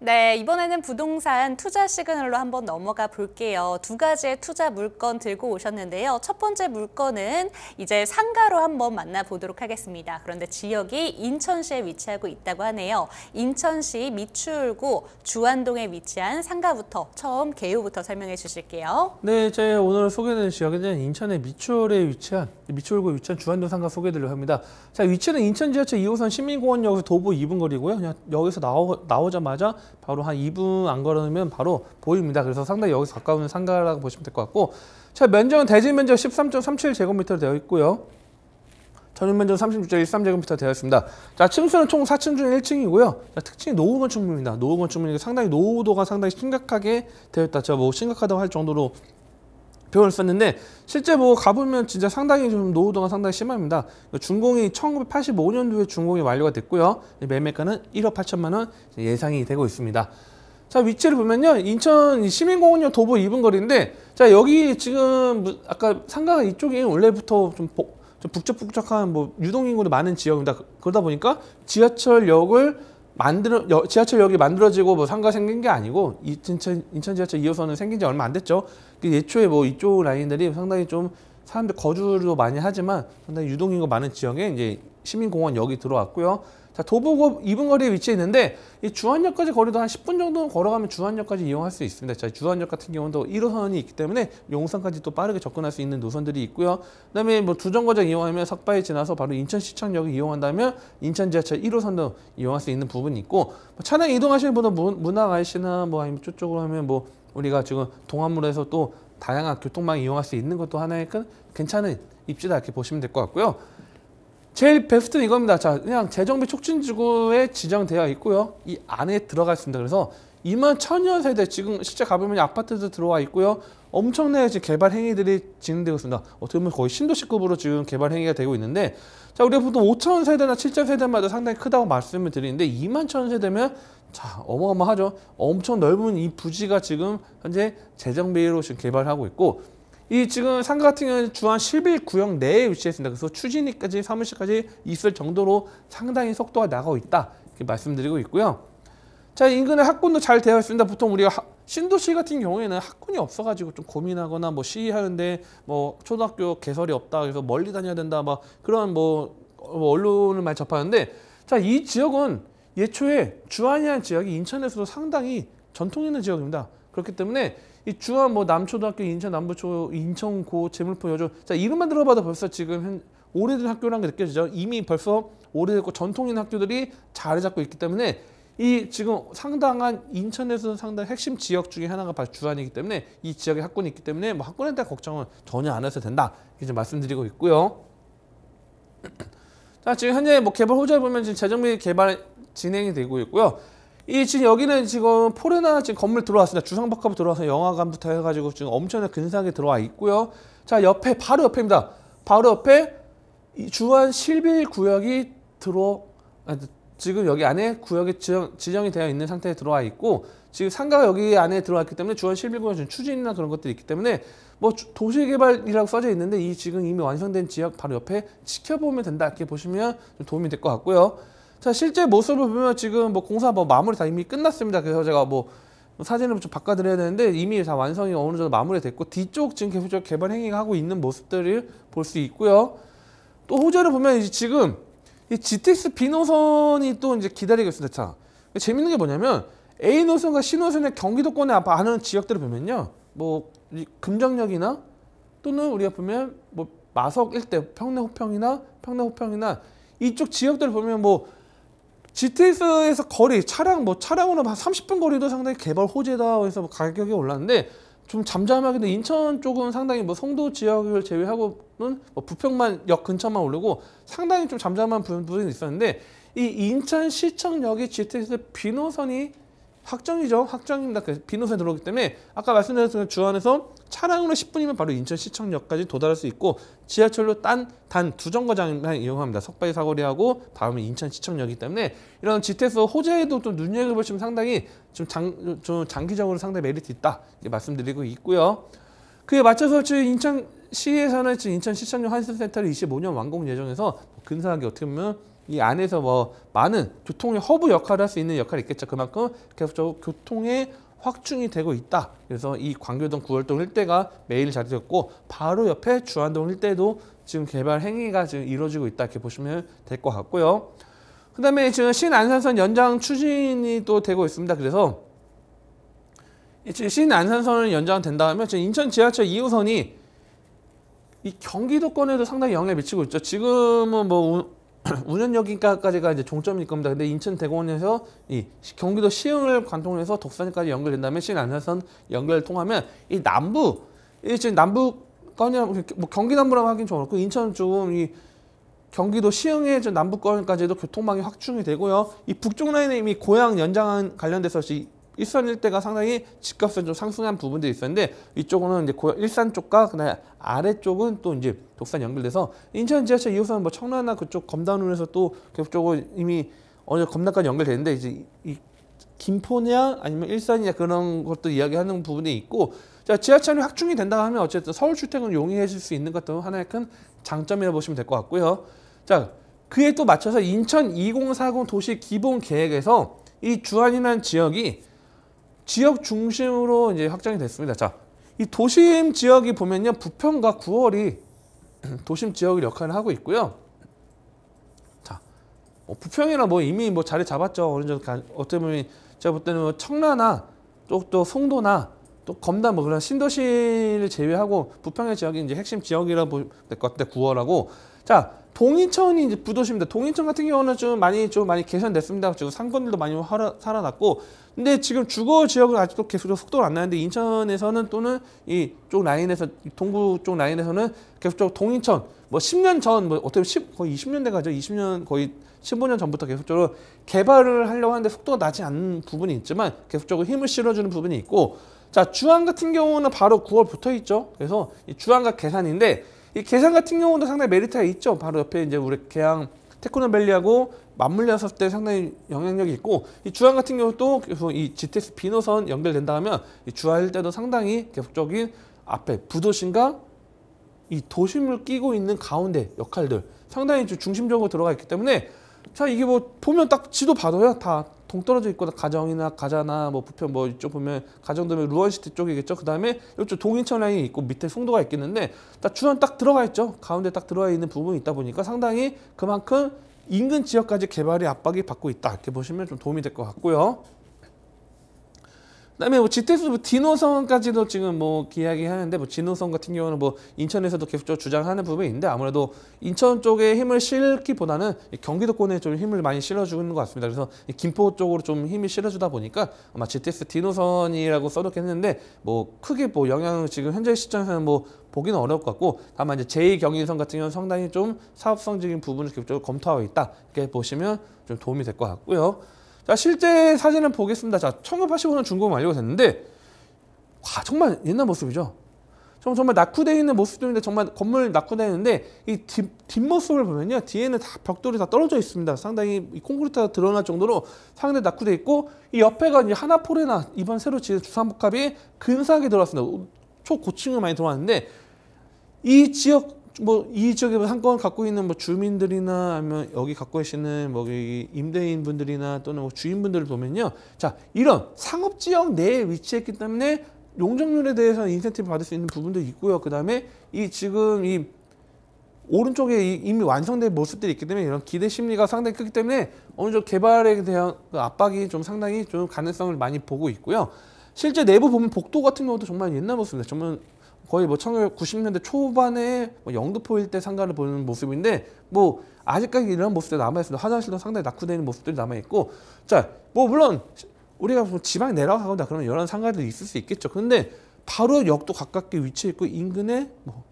네, 이번에는 부동산 투자 시그널로 한번 넘어가 볼게요. 두 가지의 투자 물건 들고 오셨는데요. 첫 번째 물건은 이제 상가로 한번 만나보도록 하겠습니다. 그런데 지역이 인천시에 위치하고 있다고 하네요. 인천시 미추홀구 주안동에 위치한 상가부터 처음 개요부터 설명해 주실게요. 네, 제가 오늘 소개되는 지역은 인천의 미추홀에 위치한 미추홀구에 위치한 주안동 상가 소개드리려고 합니다. 자, 위치는 인천 지하철 2호선 시민공원역에서 도보 2분 거리고요. 그냥 여기서 나오, 나오자마자 바로 한 2분 안 걸으면 바로 보입니다. 그래서 상당히 여기서 가까운 상가라고 보시면 될 것 같고 자 면적은 대지 면적 13.37제곱미터로 되어 있고요. 전용면적 36.13제곱미터 되어 있습니다. 자, 층수는 총 4층 중 1층이고요. 자, 특징이 노후 건축물입니다. 노후 건축물이 상당히 노후도가 상당히 심각하게 되어 있다. 제가 뭐 심각하다고 할 정도로 표현을 썼는데 실제 뭐 가보면 진짜 상당히 좀 노후도가 상당히 심합니다. 준공이 1985년도에 준공이 완료가 됐고요. 매매가는 1억 8천만 원 예상이 되고 있습니다. 자 위치를 보면요 인천 시민공원역 도보 2분 거리인데 자 여기 지금 아까 상가가 이쪽이 원래부터 좀 북적북적한 뭐 유동인구도 많은 지역입니다. 그, 그러다 보니까 지하철역을 만들어 여, 지하철역이 만들어지고 뭐 상가 생긴 게 아니고 이, 인천 인천 지하철 2호선은 생긴 지 얼마 안 됐죠. 그 예초에 뭐 이쪽 라인들이 상당히 좀 사람들 거주도 많이 하지만 상당히 유동인구 많은 지역에 이제 시민공원역이 들어왔고요. 자, 도보고 2분 거리에 위치해 있는데 이 주안역까지 거리도 한 10분 정도 걸어가면 주안역까지 이용할 수 있습니다. 자, 주안역 같은 경우도 1호선이 있기 때문에 용산까지 또 빠르게 접근할 수 있는 노선들이 있고요. 그다음에 뭐 두정거장 이용하면 삭바에 지나서 바로 인천시청역을 이용한다면 인천 지하철 1호선도 이용할 수 있는 부분이 있고 뭐 차량 이동하시는 분은 문, 문화가시나뭐 아니면 쪽쪽으로 하면 뭐 우리가 지금 동안로에서또 다양한 교통망 이용할 수 있는 것도 하나의 큰 괜찮은 입지다 이렇게 보시면 될 것 같고요. 제일 베스트는 이겁니다. 자, 그냥 재정비 촉진지구에 지정되어 있고요. 이 안에 들어가 있습니다. 그래서 2만 천여 세대 지금 실제 가보면 아파트도 들어와 있고요. 엄청나게 지금 개발 행위들이 진행되고 있습니다. 어떻게 보면 거의 신도시급으로 지금 개발 행위가 되고 있는데 자 우리가 보통 5천 세대나 7천 세대마다 상당히 크다고 말씀을 드리는데 2만 천 세대면 자 어마어마하죠. 엄청 넓은 이 부지가 지금 현재 재정비로 지금 개발하고 있고 이 지금 상가 같은 경우는 주한 11 구역 내에 위치했습니다. 그래서 추진이까지 사무실까지 있을 정도로 상당히 속도가 나가고 있다. 이렇게 말씀드리고 있고요. 자, 인근에 학군도 잘 되어 있습니다. 보통 우리가 하, 신도시 같은 경우에는 학군이 없어가지고 좀 고민하거나 뭐 시위하는데 뭐 초등학교 개설이 없다. 그래서 멀리 다녀야 된다. 막 그런 뭐, 뭐 언론을 많이 접하는데 자, 이 지역은 예초에 주안이한 지역이 인천에서도 상당히 전통 있는 지역입니다. 그렇기 때문에 이 중앙 뭐 남초등학교, 인천 남부초, 인천고, 재물포 여조 자 이름만 들어봐도 벌써 지금 현, 오래된 학교라는 게 느껴지죠. 이미 벌써 오래됐고 전통인 학교들이 자리 잡고 있기 때문에 이 지금 상당한 인천에서 상당한 핵심 지역 중에 하나가 바로 주안이기 때문에 이 지역에 학군이 있기 때문에 뭐 학군에 대한 걱정은 전혀 안 해도 된다 이제 말씀드리고 있고요. 자 지금 현재 뭐 개발 호재를 보면 지금 재정비 개발 진행이 되고 있고요. 이 지금 여기는 지금 포르나 지금 건물 들어왔습니다. 주상복합 들어와서 영화관부터 해가지고 지금 엄청나게 근사하게 들어와 있고요. 자 옆에 바로 옆입니다. 바로 옆에 주한 실비 구역이 들어 아, 지금 여기 안에 구역이 지정, 지정이 되어 있는 상태에 들어와 있고 지금 상가가 여기 안에 들어왔기 때문에 주한 실비 구역은 추진이나 그런 것들이 있기 때문에 뭐 도시개발이라고 써져 있는데 이 지금 이미 완성된 지역 바로 옆에 지켜보면 된다 이렇게 보시면 도움이 될 것 같고요. 자 실제 모습을 보면 지금 뭐 공사 뭐 마무리 다 이미 끝났습니다. 그래서 제가 뭐 사진을 좀 바꿔드려야 되는데 이미 다 완성이 어느 정도 마무리됐고 뒤쪽 지금 계속 개발 행위가 하고 있는 모습들을 볼 수 있고요. 또 호재를 보면 이제 지금 이 GTX B 노선이 또 이제 기다리고 있습니다. 차. 재밌는 게 뭐냐면 A 노선과 C 노선의 경기도권에 아는 지역들을 보면요. 뭐 금정역이나 또는 우리가 보면 뭐 마석 일대 평내 호평이나 평내 호평이나 이쪽 지역들을 보면 뭐 GTX에서 거리, 차량 뭐 차량으로 한 30분 거리도 상당히 개발 호재다 해서 뭐 가격이 올랐는데 좀 잠잠하게도 인천 쪽은 상당히 뭐 송도 지역을 제외하고는 뭐 부평만 역 근처만 오르고 상당히 좀 잠잠한 부분이 있었는데 이 인천시청역이 GTX 비노선이 확정이죠. 확정입니다. 그러니까 비누선 들어오기 때문에 아까 말씀드렸던 주안에서 차량으로 10분이면 바로 인천시청역까지 도달할 수 있고 지하철로 딴 단 두 정거장만 이용합니다. 석바위 사거리하고 다음에 인천시청역이기 때문에 이런 GTS 호재에도 좀 눈여겨보시면 상당히 좀, 장, 좀 장기적으로 상당히 메리트 있다 이렇게 말씀드리고 있고요. 그에 맞춰서 지금 인천시에서는 지금 인천시청역 환승센터를 25년 완공 예정에서 근사하게 어떻게 보면 이 안에서 뭐 많은 교통의 허브 역할을 할 수 있는 역할이 있겠죠. 그만큼 계속적으로 교통의 확충이 되고 있다. 그래서 이 광교동 구월동 일대가 매일 자리됐고 바로 옆에 주안동 일대도 지금 개발 행위가 지금 이루어지고 있다. 이렇게 보시면 될 것 같고요. 그 다음에 지금 신안산선 연장 추진이 또 되고 있습니다. 그래서 신안산선은 연장된다면 하 지금 인천 지하철 2호선이 이 경기도권에도 상당히 영향을 미치고 있죠. 지금은 뭐 운현역인가까지가 이제 종점일 겁니다. 근데 인천 대공원에서 이 경기도 시흥을 관통해서 독산까지 연결된 다음에 신안산선 연결을 통하면 이 남부 이 지금 남부 거냐 뭐, 뭐 경기 남부라고 하긴 좀그렇고 인천 쪽은 이 경기도 시흥의 남부권까지도 교통망이 확충이 되고요. 이 북쪽 라인에 이미 고향 연장안 관련돼서 일산 일대가 상당히 집값은 좀 상승한 부분들이 있었는데 이쪽은 이제 고 일산 쪽과 그다음 아래쪽은 또 이제 독산 연결돼서 인천 지하철 2호선 뭐 청라나 그쪽 검단으로에서또 그쪽으로 이미 어느 검단까지 연결되는데 이제 이 김포냐 아니면 일산이냐 그런 것도 이야기하는 부분이 있고 자 지하철이 확충이 된다 하면 어쨌든 서울 출퇴근 용이해질 수 있는 것도 하나의 큰 장점이라고 보시면 될 것 같고요. 자 그에 또 맞춰서 인천 2040 도시 기본 계획에서 이 주안이라는 지역이 지역 중심으로 이제 확장이 됐습니다. 자, 이 도심 지역이 보면요. 부평과 9월이 도심 지역의 역할을 하고 있고요. 자, 뭐 부평이나 뭐 이미 뭐 자리 잡았죠. 어느 정도 어떻게 보면 제가 볼 때는 뭐 청라나 또또 송도나 또 검단 뭐 그런 신도시를 제외하고 부평의 지역이 이제 핵심 지역이라 고될것 같아 9월하고 자 동인천이 이제 부도시입니다. 동인천 같은 경우는 좀 많이 좀 많이 개선됐습니다. 지금 상권들도 많이 활 살아났고, 근데 지금 주거 지역은 아직도 계속 속도가 안 나는데 인천에서는 또는 이 쪽 라인에서 동구 쪽 라인에서는 계속적으로 동인천 뭐 10년 전 뭐 어떻게 10 거의 20년 돼가죠. 20년 거의 15년 전부터 계속적으로 개발을 하려고 하는데 속도가 나지 않는 부분이 있지만 계속적으로 힘을 실어주는 부분이 있고, 자 주안 같은 경우는 바로 9월 붙어 있죠. 그래서 이 주안과 계산인데. 이 계산 같은 경우도 상당히 메리트가 있죠. 바로 옆에 이제 우리 계양 테크노밸리하고 맞물려서 때 상당히 영향력이 있고 이 주안 같은 경우도 계속 이 GTX 비 노선 연결된다면 하이 주안일 때도 상당히 계속적인 앞에 부도심과 이 도심을 끼고 있는 가운데 역할들 상당히 중심적으로 들어가 있기 때문에 자 이게 뭐 보면 딱 지도 봐도요 다 동떨어져 있거나 가정이나 가자나 뭐 부평 뭐 이쪽 보면 가정 도면 루원시티 쪽이겠죠. 그다음에 이쪽 동인천 라이 있고 밑에 송도가 있겠는데 딱 주변 딱 들어가 있죠. 가운데 딱 들어가 있는 부분이 있다 보니까 상당히 그만큼 인근 지역까지 개발이 압박이 받고 있다. 이렇게 보시면 좀 도움이 될 것 같고요. 그다음에 뭐 지태수 뭐 디노성까지도 지금 뭐 이야기하는데 뭐 진호성 같은 경우는 뭐 인천에서도 계속 적으로 주장하는 부분이 있는데 아무래도 인천 쪽에 힘을 실기보다는 경기도권에 좀 힘을 많이 실어주는 것 같습니다. 그래서 김포 쪽으로 좀 힘이 실어주다 보니까 아마 GTS 디노선이라고 써놓긴 했는데 뭐 크게 뭐 영향 지금 현재 시점에서는 뭐 보기는 어려울 것 같고 다만 이제 제2경인선 같은 경우는 상당히 좀 사업성적인 부분을 계속 적으로 검토하고 있다 이렇게 보시면 좀 도움이 될 것 같고요. 자, 실제 사진을 보겠습니다. 자, 1985년 준공 완료가 됐는데, 와, 정말 옛날 모습이죠. 정 정말 낙후되어 있는 모습인데 정말 건물 낙후되어 있는데, 이 뒷, 뒷모습을 보면요. 뒤에는 다 벽돌이 다 떨어져 있습니다. 상당히 이 콘크리트가 드러날 정도로 상당히 낙후되어 있고, 이 옆에가 이제 하나포레나 이번 새로 지은 주상복합이 근사하게 들어왔습니다. 초고층을 많이 들어왔는데, 이 지역 뭐이 지역에 상권 갖고 있는 뭐 주민들이나 아니면 여기 갖고 계시는 뭐 임대인 분들이나 또는 뭐 주인분들을 보면요. 자, 이런 상업 지역 내에 위치했기 때문에 용적률에 대해서는 인센티브 받을 수 있는 부분도 있고요. 그다음에 이 지금 이 오른쪽에 이미 완성된 모습들이 있기 때문에 이런 기대 심리가 상당히 크기 때문에 어느 정도 개발에 대한 그 압박이 좀 상당히 좀 가능성을 많이 보고 있고요. 실제 내부 보면 복도 같은 경우도 정말 옛날 모습입니다. 정말 거의 뭐 1990년대 초반에 뭐 영등포일 때 상가를 보는 모습인데 뭐 아직까지 이런 모습들이 남아있습니다. 화장실도 상당히 낙후되는 모습들이 남아있고 자 뭐 물론 우리가 뭐 지방에 내려가거나 그런 여러 상가들이 있을 수 있겠죠. 근데 바로 역도 가깝게 위치해 있고 인근에 뭐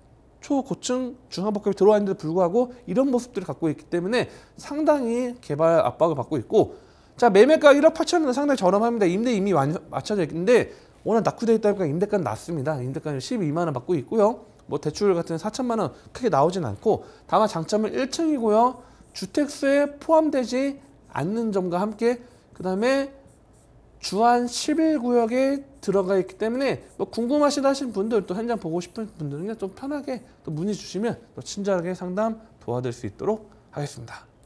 초고층 중화복합이 들어와 있는데도 불구하고 이런 모습들을 갖고 있기 때문에 상당히 개발 압박을 받고 있고 자 매매가 1억 8천원은 상당히 저렴합니다. 임대 이미 완, 맞춰져 있는데 워낙 낙후되어 있다 보니까 임대가는 낮습니다. 임대가는 12만 원 받고 있고요. 뭐 대출 같은 4천만 원 크게 나오진 않고 다만 장점은 1층이고요. 주택수에 포함되지 않는 점과 함께 그 다음에 주한 11구역에 들어가 있기 때문에 뭐 궁금하시다 하신 분들 또 현장 보고 싶은 분들은 좀 편하게 또 문의 주시면 또 친절하게 상담 도와드릴 수 있도록 하겠습니다.